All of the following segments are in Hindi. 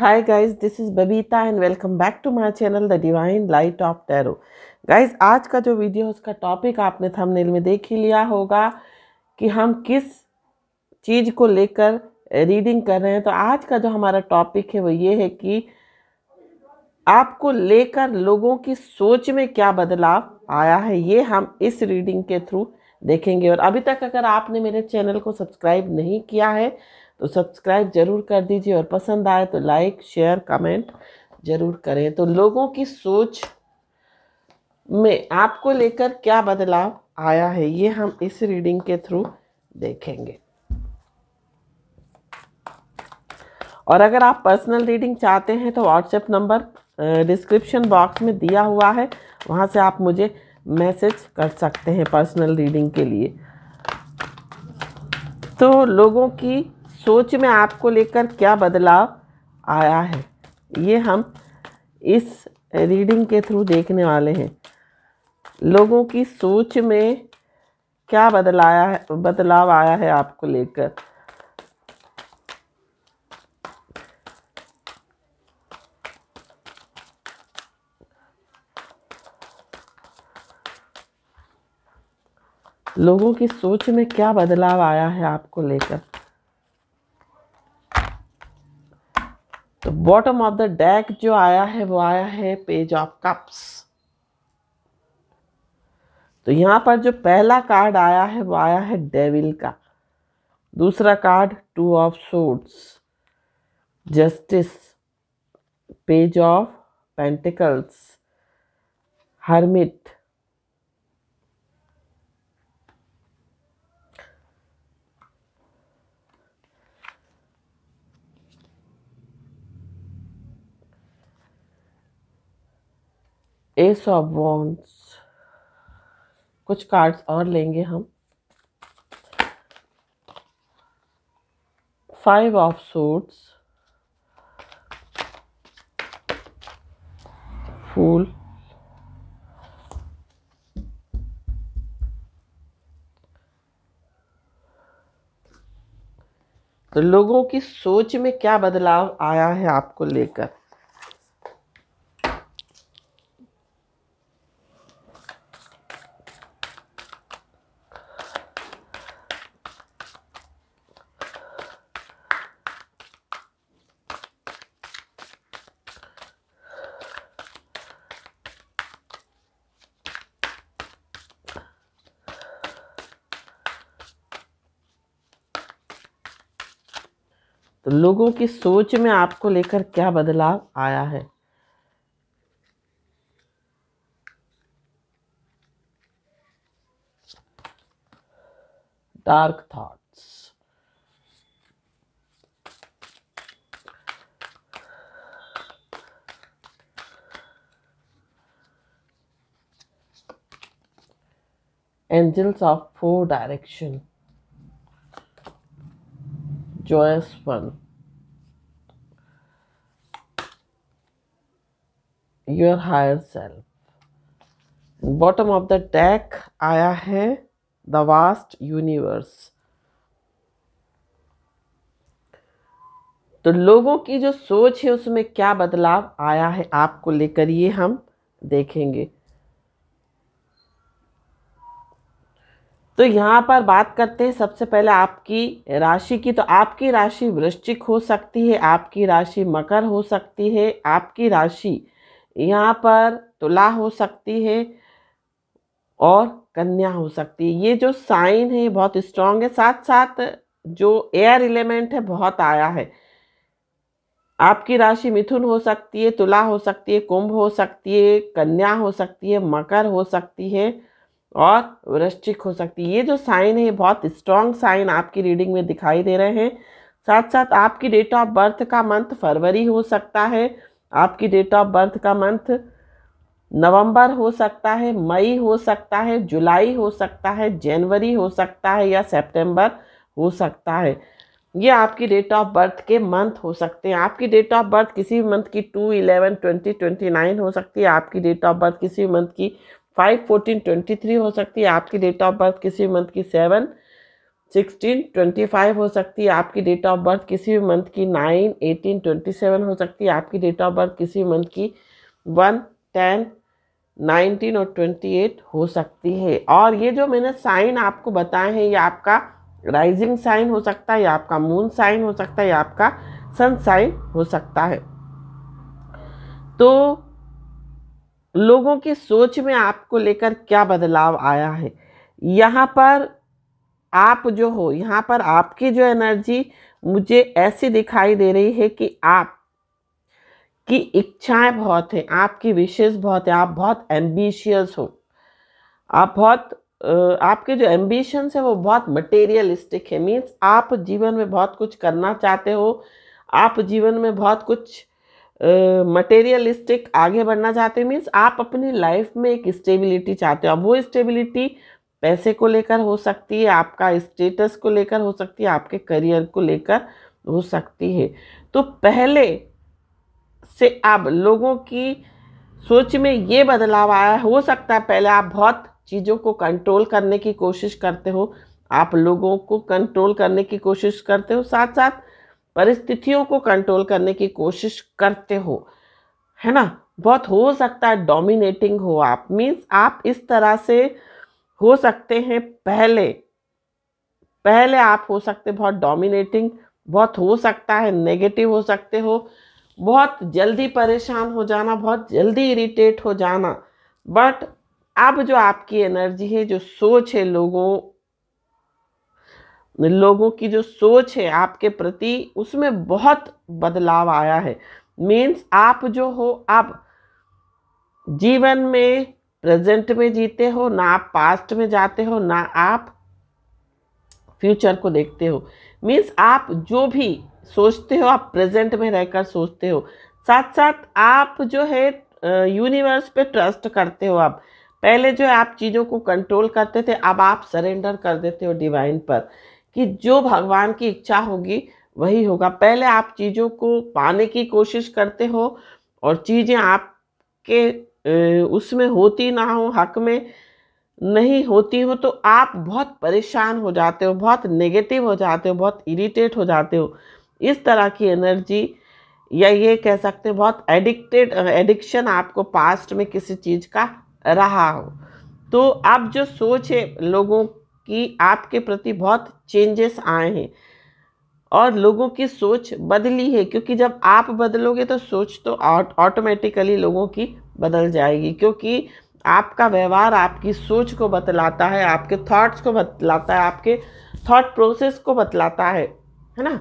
Hi guys, this is Babita and welcome back to my channel The Divine Light of Tarot. Guys, आज का जो वीडियो उसका टॉपिक आपने थंबनेल में देख ही लिया होगा कि हम किस चीज़ को लेकर रीडिंग कर रहे हैं तो आज का जो हमारा टॉपिक है वो ये है कि आपको लेकर लोगों की सोच में क्या बदलाव आया है ये हम इस रीडिंग के थ्रू देखेंगे और अभी तक अगर आपने मेरे चैनल को सब्सक्राइब नहीं किया है तो सब्सक्राइब ज़रूर कर दीजिए और पसंद आए तो लाइक शेयर कमेंट ज़रूर करें तो लोगों की सोच में आपको लेकर क्या बदलाव आया है ये हम इस रीडिंग के थ्रू देखेंगे और अगर आप पर्सनल रीडिंग चाहते हैं तो व्हाट्सएप नंबर डिस्क्रिप्शन बॉक्स में दिया हुआ है वहाँ से आप मुझे मैसेज कर सकते हैं पर्सनल रीडिंग के लिए तो लोगों की सोच में आपको लेकर क्या बदलाव आया है ये हम इस रीडिंग के थ्रू देखने वाले हैं लोगों की सोच में क्या बदलाया है बदलाव आया है आपको लेकर लोगों की सोच में क्या बदलाव आया है आपको लेकर तो बॉटम ऑफ द डेक जो आया है वो आया है पेज ऑफ कप्स तो यहाँ पर जो पहला कार्ड आया है वो आया है डेविल का दूसरा card two of swords justice page of pentacles hermit ace of wands कुछ कार्ड्स और लेंगे हम फाइव ऑफ सूट्स फूल तो लोगों की सोच में क्या बदलाव आया है आपको लेकर लोगों की सोच में आपको लेकर क्या बदलाव आया है dark thoughts angels of four direction choice one your higher self bottom of the deck आया है the vast universe तो लोगों की जो सोच है उसमें क्या बदलाव आया है आपको लेकर ये हम देखेंगे तो यहाँ पर बात करते हैं सबसे पहले आपकी राशि की तो आपकी राशि वृश्चिक हो सकती है आपकी राशि मकर हो सकती है आपकी राशि यहाँ पर तुला हो सकती है और कन्या हो सकती है ये जो साइन है बहुत स्ट्रांग है साथ साथ जो एयर एलिमेंट है बहुत आया है आपकी राशि मिथुन हो सकती है तुला हो सकती है कुंभ हो सकती है कन्या हो सकती है मकर हो सकती है और वृश्चिक हो सकती है ये जो साइन है बहुत स्ट्रॉन्ग साइन आपकी रीडिंग में दिखाई दे रहे हैं साथ साथ आपकी डेट ऑफ बर्थ का मंथ फरवरी हो सकता है आपकी डेट ऑफ बर्थ का मंथ नवंबर हो सकता है मई हो सकता है जुलाई हो सकता है जनवरी हो सकता है या सितंबर हो सकता है ये आपकी डेट ऑफ बर्थ के मंथ हो सकते हैं आपकी डेट ऑफ बर्थ किसी भी मंथ की two eleven twenty twenty nine हो सकती है आपकी डेट ऑफ बर्थ किसी भी मंथ की फाइव फोर्टीन ट्वेंटी थ्री हो सकती है आपकी डेट ऑफ बर्थ किसी भी मंथ की सेवन सिक्सटीन ट्वेंटी फाइव हो सकती है आपकी डेट ऑफ बर्थ किसी भी मंथ की नाइन एटीन ट्वेंटी सेवन हो सकती है आपकी डेट ऑफ बर्थ किसी भी मंथ की वन टेन नाइनटीन और ट्वेंटी एट हो सकती है और ये जो मैंने साइन आपको बताए हैं ये आपका राइजिंग साइन हो सकता है या आपका मून साइन हो सकता है या आपका सन साइन हो सकता है तो लोगों की सोच में आपको लेकर क्या बदलाव आया है यहाँ पर आप जो हो यहाँ पर आपकी जो एनर्जी मुझे ऐसी दिखाई दे रही है कि आप की इच्छाएं बहुत हैं आपकी विशेष बहुत है आप बहुत एम्बिशियस हो आप बहुत आपके जो एम्बिशंस है वो बहुत मटेरियलिस्टिक है मीन्स आप जीवन में बहुत कुछ करना चाहते हो आप जीवन में बहुत कुछ मटेरियलिस्टिक uh, आगे बढ़ना चाहते हैं मीन्स आप अपनी लाइफ में एक स्टेबिलिटी चाहते हो अब वो स्टेबिलिटी पैसे को लेकर हो सकती है आपका स्टेटस को लेकर हो सकती है आपके करियर को लेकर हो सकती है तो पहले से अब लोगों की सोच में ये बदलाव आया हो सकता है पहले आप बहुत चीज़ों को कंट्रोल करने की कोशिश करते हो आप लोगों को कंट्रोल करने की कोशिश करते हो साथ साथ परिस्थितियों को कंट्रोल करने की कोशिश करते हो है ना बहुत हो सकता है डोमिनेटिंग हो आप मीन्स आप इस तरह से हो सकते हैं पहले पहले आप हो सकते बहुत डोमिनेटिंग बहुत हो सकता है नेगेटिव हो सकते हो बहुत जल्दी परेशान हो जाना बहुत जल्दी इरिटेट हो जाना बट अब जो आपकी एनर्जी है जो सोच है लोगों लोगों की जो सोच है आपके प्रति उसमें बहुत बदलाव आया है मीन्स आप जो हो आप जीवन में प्रेजेंट में जीते हो ना आप पास्ट में जाते हो ना आप फ्यूचर को देखते हो मीन्स आप जो भी सोचते हो आप प्रेजेंट में रहकर सोचते हो साथ साथ आप जो है यूनिवर्स पे ट्रस्ट करते हो आप पहले जो है आप चीज़ों को कंट्रोल करते थे अब आप सरेंडर कर देते हो डिवाइन पर कि जो भगवान की इच्छा होगी वही होगा पहले आप चीज़ों को पाने की कोशिश करते हो और चीज़ें आपके उसमें होती ना हो हक में नहीं होती हो तो आप बहुत परेशान हो जाते हो बहुत नेगेटिव हो जाते हो बहुत इरिटेट हो जाते हो इस तरह की एनर्जी या ये कह सकते हैं बहुत एडिक्टेड एडिक्शन आपको पास्ट में किसी चीज़ का रहा हो तो आप जो सोच है लोगों कि आपके प्रति बहुत चेंजेस आए हैं और लोगों की सोच बदली है क्योंकि जब आप बदलोगे तो सोच तो ऑटोमेटिकली लोगों की बदल जाएगी क्योंकि आपका व्यवहार आपकी सोच को बतलाता है आपके थॉट्स को बतलाता है आपके थॉट प्रोसेस को बतलाता है है ना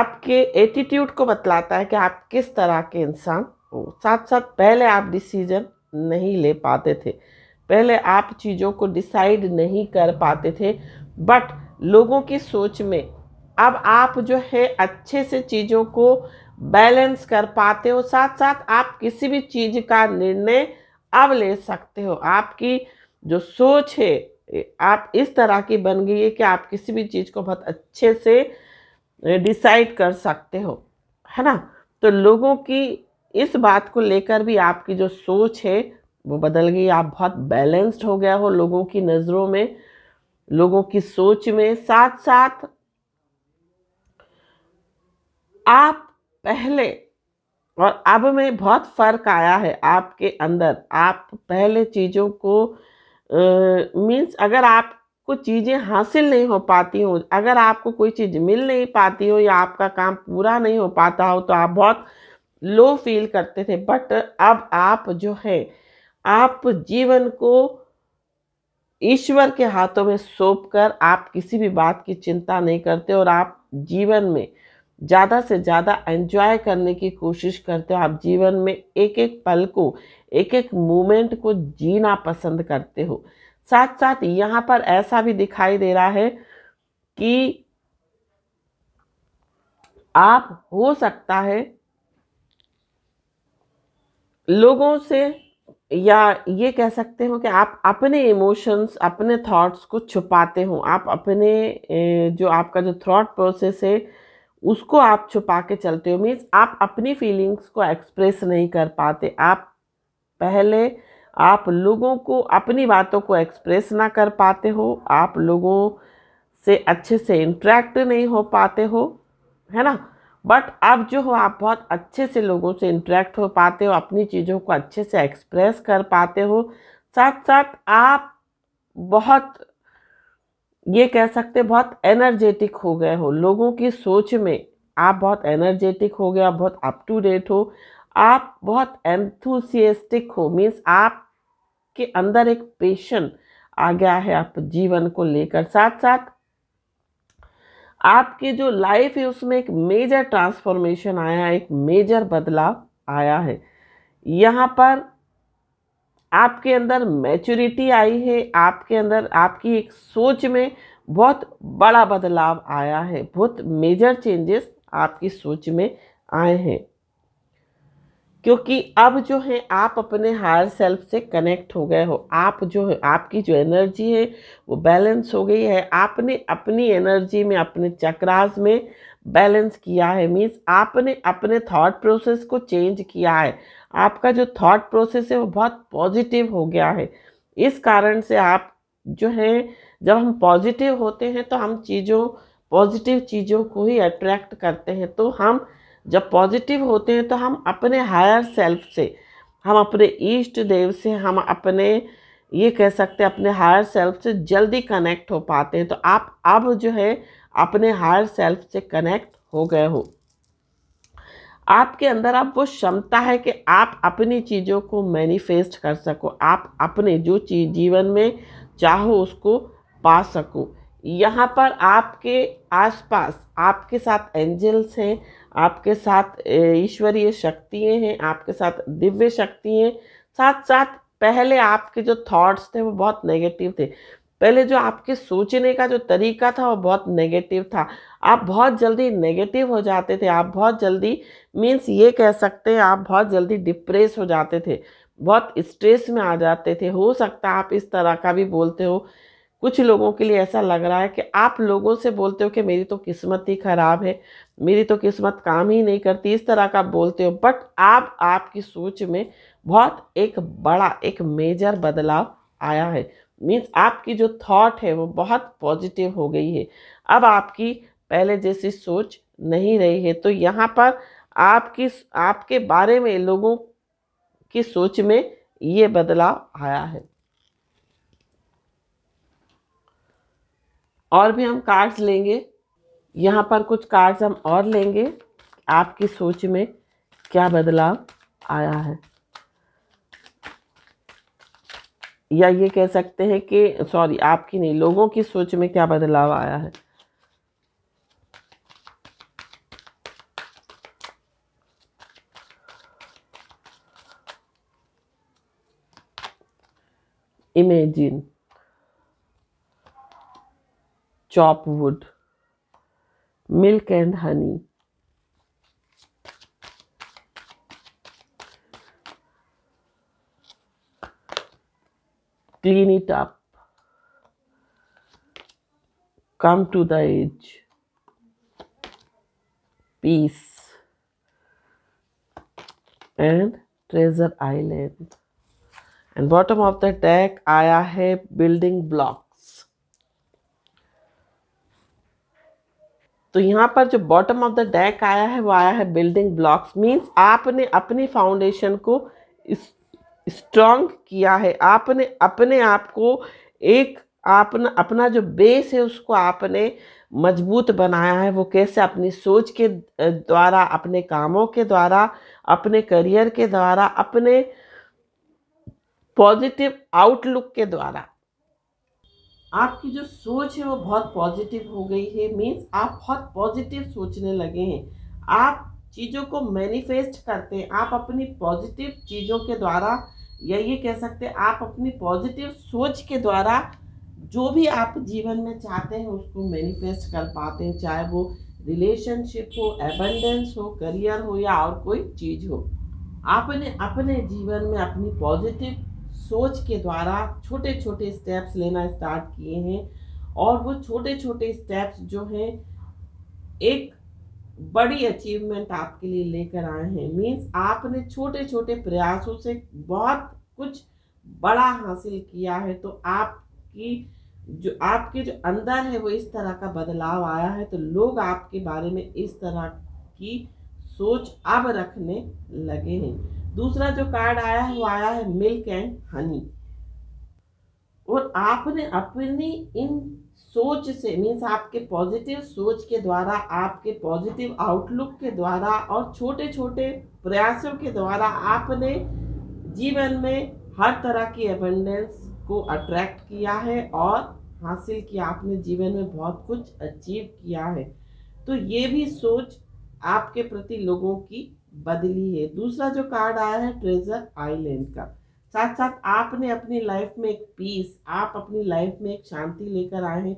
आपके एटीट्यूड को बतलाता है कि आप किस तरह के इंसान हो साथ साथ पहले आप डिसीजन नहीं ले पाते थे पहले आप चीज़ों को डिसाइड नहीं कर पाते थे बट लोगों की सोच में अब आप जो है अच्छे से चीज़ों को बैलेंस कर पाते हो साथ साथ आप किसी भी चीज़ का निर्णय अब ले सकते हो आपकी जो सोच है आप इस तरह की बन गई है कि आप किसी भी चीज़ को बहुत अच्छे से डिसाइड कर सकते हो है ना तो लोगों की इस बात को लेकर भी आपकी जो सोच है वो बदल गई आप बहुत बैलेंस्ड हो गया हो लोगों की नज़रों में लोगों की सोच में साथ साथ आप पहले और अब में बहुत फ़र्क आया है आपके अंदर आप पहले चीज़ों को मीन्स अगर आप को चीज़ें हासिल नहीं हो पाती हो अगर आपको कोई चीज़ मिल नहीं पाती हो या आपका काम पूरा नहीं हो पाता हो तो आप बहुत लो फील करते थे बट अब आप जो है आप जीवन को ईश्वर के हाथों में सौंप कर आप किसी भी बात की चिंता नहीं करते और आप जीवन में ज़्यादा से ज़्यादा एंजॉय करने की कोशिश करते हो आप जीवन में एक एक पल को एक एक मोमेंट को जीना पसंद करते हो साथ साथ यहाँ पर ऐसा भी दिखाई दे रहा है कि आप हो सकता है लोगों से या ये कह सकते हो कि आप अपने इमोशंस अपने थॉट्स को छुपाते हो आप अपने जो आपका जो थॉट प्रोसेस है उसको आप छुपा के चलते हो मीन्स आप अपनी फीलिंग्स को एक्सप्रेस नहीं कर पाते आप पहले आप लोगों को अपनी बातों को एक्सप्रेस ना कर पाते हो आप लोगों से अच्छे से इंट्रैक्ट नहीं हो पाते हो है ना बट अब जो हो आप बहुत अच्छे से लोगों से इंटरेक्ट हो पाते हो अपनी चीज़ों को अच्छे से एक्सप्रेस कर पाते हो साथ साथ आप बहुत ये कह सकते बहुत एनर्जेटिक हो गए हो लोगों की सोच में आप बहुत एनर्जेटिक हो गए आप बहुत अप टू डेट हो आप बहुत एंथुसिएस्टिक हो मीन्स आप के अंदर एक पेशन आ गया है आप जीवन को लेकर साथ साथ आपके जो लाइफ है उसमें एक मेजर ट्रांसफॉर्मेशन आया है एक मेजर बदलाव आया है यहाँ पर आपके अंदर मैच्योरिटी आई है आपके अंदर आपकी एक सोच में बहुत बड़ा बदलाव आया है बहुत मेजर चेंजेस आपकी सोच में आए हैं क्योंकि अब जो है आप अपने हायर सेल्फ से कनेक्ट हो गए हो आप जो है आपकी जो एनर्जी है वो बैलेंस हो गई है आपने अपनी एनर्जी में अपने चक्रास में बैलेंस किया है मीन्स आपने अपने थॉट प्रोसेस को चेंज किया है आपका जो थॉट प्रोसेस है वो बहुत पॉजिटिव हो गया है इस कारण से आप जो है जब हम पॉजिटिव होते हैं तो हम चीज़ों पॉजिटिव चीज़ों को ही अट्रैक्ट करते हैं तो हम जब पॉजिटिव होते हैं तो हम अपने हायर सेल्फ से हम अपने ईष्ट देव से हम अपने ये कह सकते हैं अपने हायर सेल्फ से जल्दी कनेक्ट हो पाते हैं तो आप अब जो है अपने हायर सेल्फ से कनेक्ट हो गए हो आपके अंदर आप वो क्षमता है कि आप अपनी चीज़ों को मैनिफेस्ट कर सको आप अपने जो चीज जीवन में चाहो उसको पा सको यहाँ पर आपके आसपास आपके साथ एंजल्स हैं आपके साथ ईश्वरीय शक्तियाँ हैं आपके साथ दिव्य शक्तियाँ हैं साथ साथ पहले आपके जो थॉट्स थे वो बहुत नेगेटिव थे पहले जो आपके सोचने का जो तरीका था वो बहुत नेगेटिव था आप बहुत जल्दी नेगेटिव हो जाते थे आप बहुत जल्दी मीन्स ये कह सकते हैं आप बहुत जल्दी डिप्रेस हो जाते थे बहुत स्ट्रेस में आ जाते थे हो सकता है आप इस तरह का भी बोलते हो कुछ लोगों के लिए ऐसा लग रहा है कि आप लोगों से बोलते हो कि मेरी तो किस्मत ही ख़राब है मेरी तो किस्मत काम ही नहीं करती इस तरह का बोलते हो बट आप आपकी सोच में बहुत एक बड़ा एक मेजर बदलाव आया है मीन्स आपकी जो थॉट है वो बहुत पॉजिटिव हो गई है अब आपकी पहले जैसी सोच नहीं रही है तो यहाँ पर आपकी आपके बारे में लोगों की सोच में ये बदलाव आया है और भी हम कार्ड्स लेंगे यहाँ पर कुछ कार्ड्स हम और लेंगे आपकी सोच में क्या बदलाव आया है या ये कह सकते हैं कि सॉरी आपकी नहीं लोगों की सोच में क्या बदलाव आया है imagine chop wood milk and honey. Clean it up. Come to the edge. Peace. And Treasure Island. And bottom of the deck आया है building block. तो यहाँ पर जो बॉटम ऑफ द डेक आया है वो आया है बिल्डिंग ब्लॉक्स मीन्स आपने अपनी फाउंडेशन को स्ट्रॉन्ग किया है आपने अपने आप को एक अपना अपना जो बेस है उसको आपने मजबूत बनाया है वो कैसे अपनी सोच के द्वारा अपने कामों के द्वारा अपने करियर के द्वारा अपने पॉजिटिव आउटलुक के द्वारा आपकी जो सोच है वो बहुत पॉजिटिव हो गई है मीन्स आप बहुत पॉजिटिव सोचने लगे हैं आप चीज़ों को मैनिफेस्ट करते हैं आप अपनी पॉजिटिव चीज़ों के द्वारा या ये कह सकते हैं आप अपनी पॉजिटिव सोच के द्वारा जो भी आप जीवन में चाहते हैं उसको मैनिफेस्ट कर पाते हैं चाहे वो रिलेशनशिप हो एबेंडेंस हो करियर हो या और कोई चीज़ हो आपने अपने जीवन में अपनी पॉजिटिव सोच के द्वारा छोटे छोटे स्टेप्स लेना स्टार्ट किए हैं और वो छोटे छोटे स्टेप्स जो हैं एक बड़ी अचीवमेंट आपके लिए लेकर आए हैं मीन्स आपने छोटे छोटे प्रयासों से बहुत कुछ बड़ा हासिल किया है तो आपकी जो आपके जो अंदर है वो इस तरह का बदलाव आया है तो लोग आपके बारे में इस तरह की सोच अब रखने लगे हैं दूसरा जो कार्ड आया है वो आया है मिल्क एंड हनी और आपने अपनी इन सोच से मीन्स आपके पॉजिटिव सोच के द्वारा आपके पॉजिटिव आउटलुक के द्वारा और छोटे छोटे प्रयासों के द्वारा आपने जीवन में हर तरह की अबेंडेंस को अट्रैक्ट किया है और हासिल किया आपने जीवन में बहुत कुछ अचीव किया है तो ये भी सोच आपके प्रति लोगों की बदली है दूसरा जो कार्ड आया है ट्रेजर आइलैंड का साथ साथ आपने अपनी लाइफ में एक पीस आप अपनी लाइफ में एक शांति लेकर आए हैं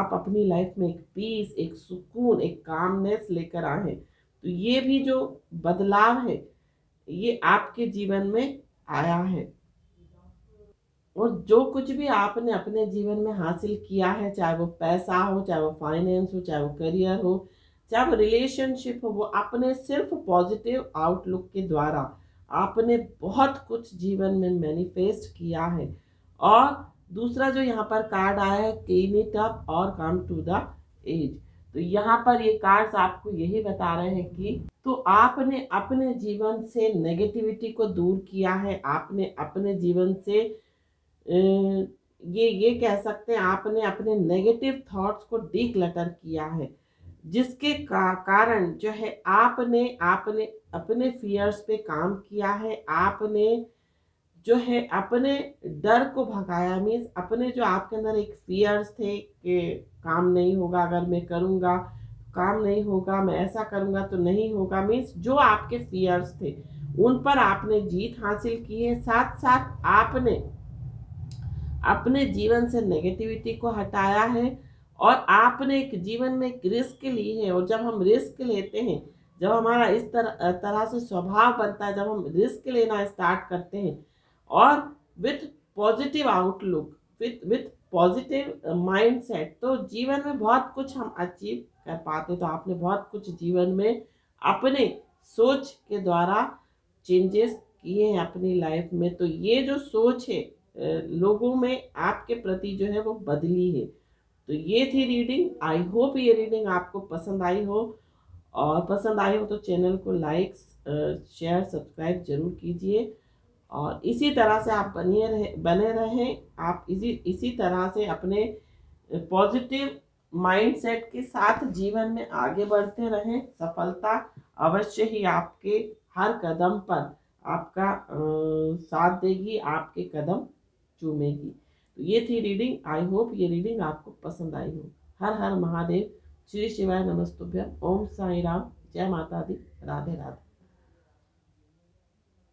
आप अपनी लाइफ में एक पीस एक सुकून एक कामनेस लेकर आए हैं तो ये भी जो बदलाव है ये आपके जीवन में आया है और जो कुछ भी आपने अपने जीवन में हासिल किया है चाहे वो पैसा हो चाहे वो फाइनेंस हो चाहे वो करियर हो जब रिलेशनशिप हो वो अपने सिर्फ पॉजिटिव आउटलुक के द्वारा आपने बहुत कुछ जीवन में मैनिफेस्ट किया है और दूसरा जो यहाँ पर कार्ड आया है क्लीन इट अप और कम टू द एज तो यहाँ पर ये कार्ड्स आपको यही बता रहे हैं कि तो आपने अपने जीवन से नेगेटिविटी को दूर किया है आपने अपने जीवन से ये ये कह सकते हैं आपने अपने नेगेटिव थॉट्स को लटर किया है जिसके का कारण जो है आपने आपने अपने फियर्स पे काम किया है आपने जो है अपने डर को भगाया मीन्स अपने जो आपके अंदर एक फियर्स थे कि काम नहीं होगा अगर मैं करूँगा काम नहीं होगा मैं ऐसा करूँगा तो नहीं होगा मीन्स जो आपके फियर्स थे उन पर आपने जीत हासिल की है साथ साथ आपने अपने जीवन से नेगेटिविटी को हटाया है और आपने एक जीवन में एक रिस्क ली है और जब हम रिस्क लेते हैं जब हमारा इस तरह तरह से स्वभाव बनता है जब हम रिस्क लेना स्टार्ट करते हैं और with positive outlook with with positive mind set तो जीवन में बहुत कुछ हम अचीव कर पाते तो आपने बहुत कुछ जीवन में अपने सोच के द्वारा चेंजेस किए हैं अपनी लाइफ में तो ये जो सोच है लोगों में आपके प्रति जो है वो बदली है तो ये थी रीडिंग आई होप ये रीडिंग आपको पसंद आई हो और पसंद आई हो तो चैनल को लाइक शेयर सब्सक्राइब जरूर कीजिए और इसी तरह से आप बनिए रहे बने रहें आप इसी इसी तरह से अपने पॉजिटिव माइंडसेट के साथ जीवन में आगे बढ़ते रहें सफलता अवश्य ही आपके हर कदम पर आपका साथ देगी आपके कदम चूमेगी तो ये थी रीडिंग आई होप ये रीडिंग आपको पसंद आई हो हर हर महादेव श्री शिवाय नमस्तुभ्य ओम साई राम जय माता दी राधे राधे